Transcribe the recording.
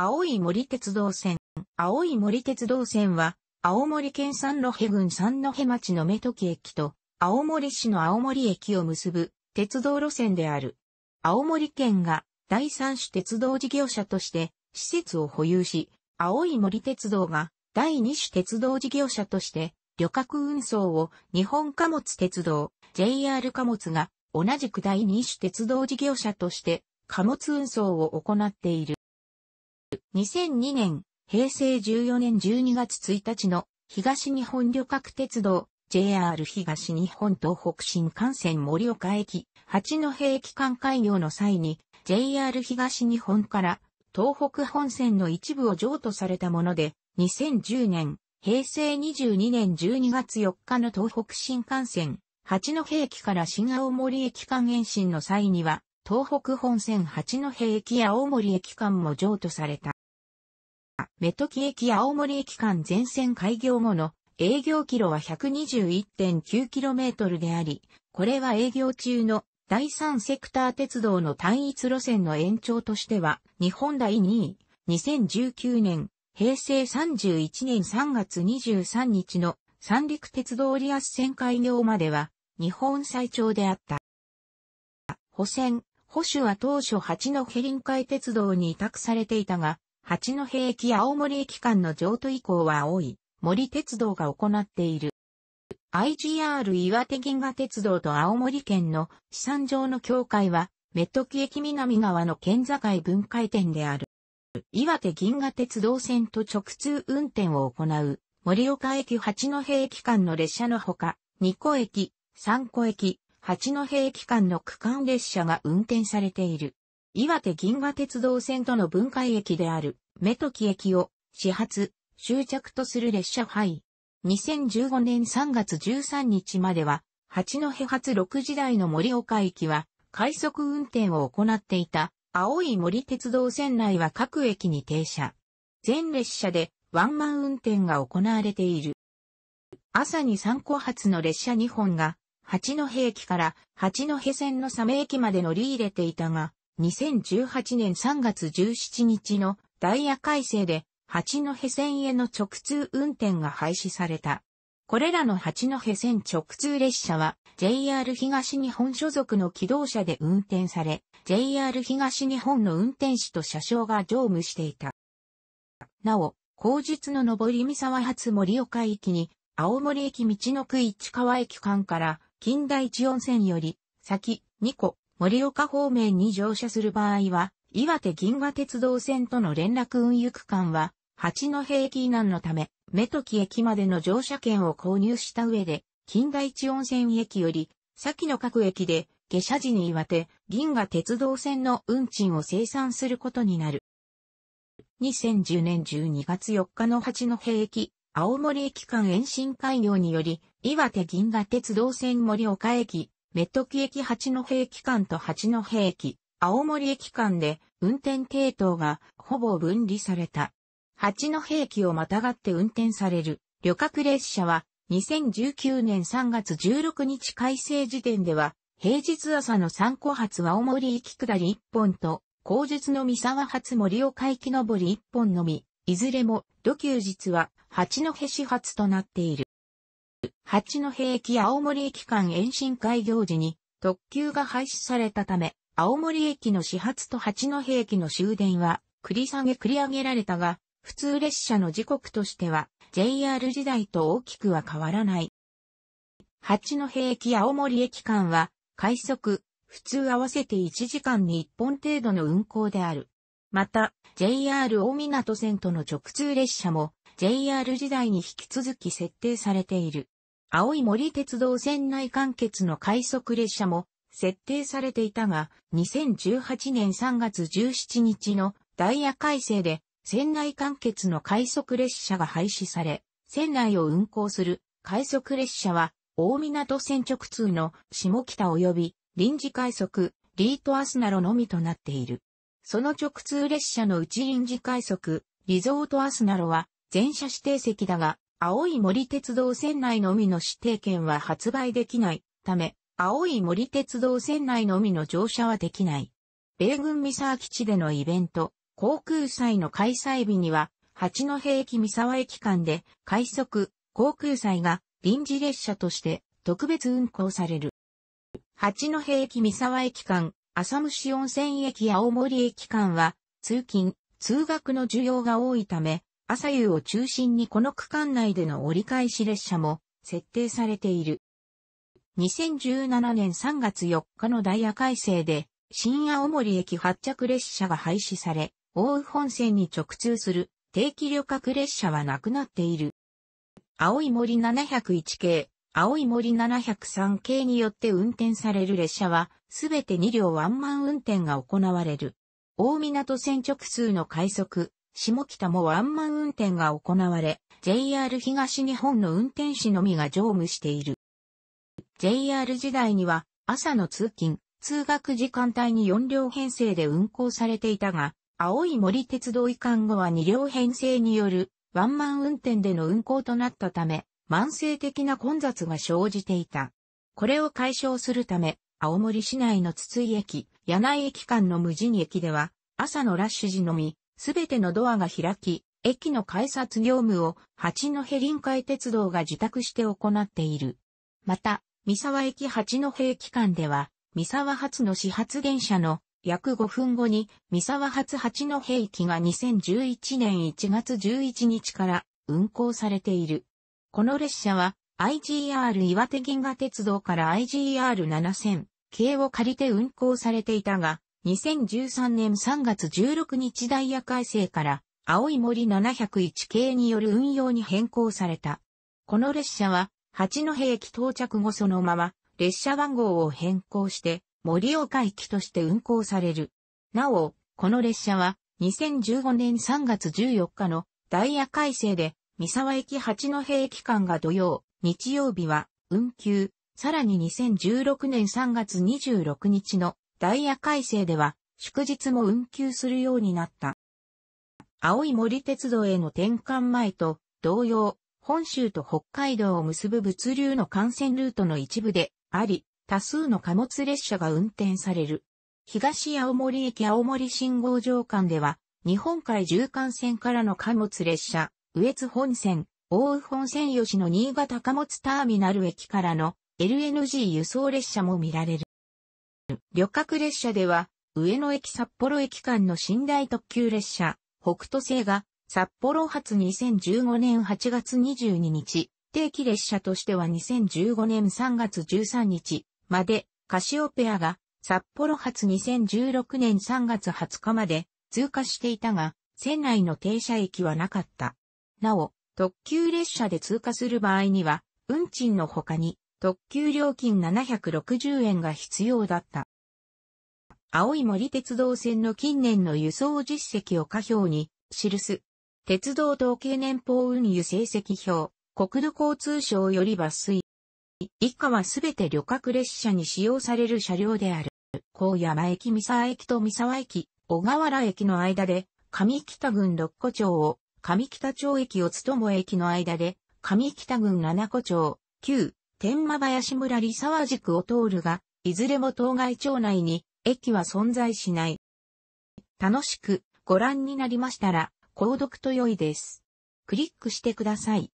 青い森鉄道線。青い森鉄道線は、青森県三戸郡三戸町の目時駅と、青森市の青森駅を結ぶ鉄道路線である。青森県が第三種鉄道事業者として施設を保有し、青い森鉄道が第二種鉄道事業者として旅客運送を日本貨物鉄道 JR 貨物が同じく第二種鉄道事業者として貨物運送を行っている。2002年、平成14年12月1日の東日本旅客鉄道 JR 東日本東北新幹線盛岡駅八戸駅間開業の際に JR 東日本から東北本線の一部を譲渡されたもので2010年平成22年12月4日の東北新幹線八戸駅から新青森駅間延伸の際には東北本線八戸駅青森駅間も譲渡された。目時駅青森駅間全線開業後の営業キロは 121.9km であり、これは営業中の第三セクター鉄道の単一路線の延長としては、日本第2位、2019年、平成31年3月23日の三陸鉄道リアス線開業までは、日本最長であった。補線、保守は当初八戸臨海鉄道に委託されていたが、八戸駅青森駅間の譲渡以降は多い、森鉄道が行っている。IGR 岩手銀河鉄道と青森県の資産上の境界は、メトキ駅南側の県境分解点である。岩手銀河鉄道線と直通運転を行う、森岡駅八戸駅間の列車のほか、二個駅、三個駅、八戸駅間の区間列車が運転されている。岩手銀河鉄道線との分解駅である、目時駅を始発、終着とする列車配。2015年3月13日までは、八戸発6時台の森岡駅は、快速運転を行っていた、青い森鉄道線内は各駅に停車。全列車でワンマン運転が行われている。朝に3個発の列車2本が八戸駅から八戸線のサメ駅まで乗り入れていたが、2018年3月17日のダイヤ改正で八戸線への直通運転が廃止された。これらの八戸線直通列車は JR 東日本所属の機動車で運転され、JR 東日本の運転士と車掌が乗務していた。なお、後日の上り三沢発盛岡駅に、青森駅道の区市川駅間から近代地温泉より、先、二個、森岡方面に乗車する場合は、岩手銀河鉄道線との連絡運輸区間は、八戸駅以南のため、目時駅までの乗車券を購入した上で、近代地温泉駅より、先の各駅で、下車時に岩手、銀河鉄道線の運賃を生産することになる。2010年12月4日の八平駅青森駅間延伸開業により、岩手銀河鉄道線森岡駅、メトキ駅八戸駅間と八戸駅、青森駅間で運転系統がほぼ分離された。八戸駅をまたがって運転される旅客列車は2019年3月16日改正時点では平日朝の3個発青森行き下り1本と後日の三沢発森岡行き上り1本のみいずれも、土休日は、八戸始発となっている。八戸駅青森駅間延伸開業時に、特急が廃止されたため、青森駅の始発と八戸駅の終電は、繰り下げ繰り上げられたが、普通列車の時刻としては、JR 時代と大きくは変わらない。八戸駅青森駅間は、快速、普通合わせて1時間に1本程度の運行である。また、JR 大港線との直通列車も JR 時代に引き続き設定されている。青い森鉄道線内間欠の快速列車も設定されていたが、2018年3月17日のダイヤ改正で線内間欠の快速列車が廃止され、線内を運行する快速列車は大港線直通の下北及び臨時快速リートアスナロのみとなっている。その直通列車の内臨時快速、リゾートアスナロは、全車指定席だが、青い森鉄道線内のみの指定券は発売できないため、青い森鉄道線内のみの乗車はできない。米軍三沢基地でのイベント、航空祭の開催日には、八戸駅三沢駅間で、快速、航空祭が臨時列車として特別運行される。八戸駅三沢駅間、浅虫温泉駅青森駅間は、通勤、通学の需要が多いため、朝夕を中心にこの区間内での折り返し列車も設定されている。2017年3月4日のダイヤ改正で、新青森駅発着列車が廃止され、大宇本線に直通する定期旅客列車はなくなっている。青い森701系、青い森703系によって運転される列車は、すべて2両ワンマン運転が行われる。大港線直通の快速、下北もワンマン運転が行われ、JR 東日本の運転士のみが乗務している。JR 時代には、朝の通勤、通学時間帯に4両編成で運行されていたが、青い森鉄道移管後は2両編成によるワンマン運転での運行となったため、慢性的な混雑が生じていた。これを解消するため、青森市内の筒井駅、柳井駅間の無人駅では、朝のラッシュ時のみ、すべてのドアが開き、駅の改札業務を八戸臨海鉄道が自宅して行っている。また、三沢駅八戸駅間では、三沢発の始発電車の約5分後に三沢発八戸駅が2011年1月11日から運行されている。この列車は IGR 岩手銀河鉄道から IGR7000 系を借りて運行されていたが、2013年3月16日ダイヤ改正から青い森701系による運用に変更された。この列車は八戸駅到着後そのまま列車番号を変更して森岡駅として運行される。なお、この列車は2015年3月14日のダイヤ改正で三沢駅八戸駅間が土曜、日曜日は運休、さらに2016年3月26日のダイヤ改正では祝日も運休するようになった。青い森鉄道への転換前と同様、本州と北海道を結ぶ物流の幹線ルートの一部であり、多数の貨物列車が運転される。東青森駅青森信号場間では、日本海縦貫線からの貨物列車、上越本線、大宇本線吉野新潟貨物ターミナル駅からの LNG 輸送列車も見られる。旅客列車では、上野駅札幌駅間の寝台特急列車、北斗星が、札幌発2015年8月22日、定期列車としては2015年3月13日まで、カシオペアが、札幌発2016年3月20日まで通過していたが、船内の停車駅はなかった。なお、特急列車で通過する場合には、運賃の他に、特急料金760円が必要だった。青い森鉄道線の近年の輸送実績を下表に記す。鉄道統計年報運輸成績表、国土交通省より抜粋。以下はすべて旅客列車に使用される車両である。高山駅三沢駅と三沢駅、小河原駅の間で、上北郡六古町を上北町駅をつめ、駅の間で、上北郡七子町、旧、天満林村里沢宿を通るが、いずれも当該町内に、駅は存在しない。楽しくご覧になりましたら、購読と良いです。クリックしてください。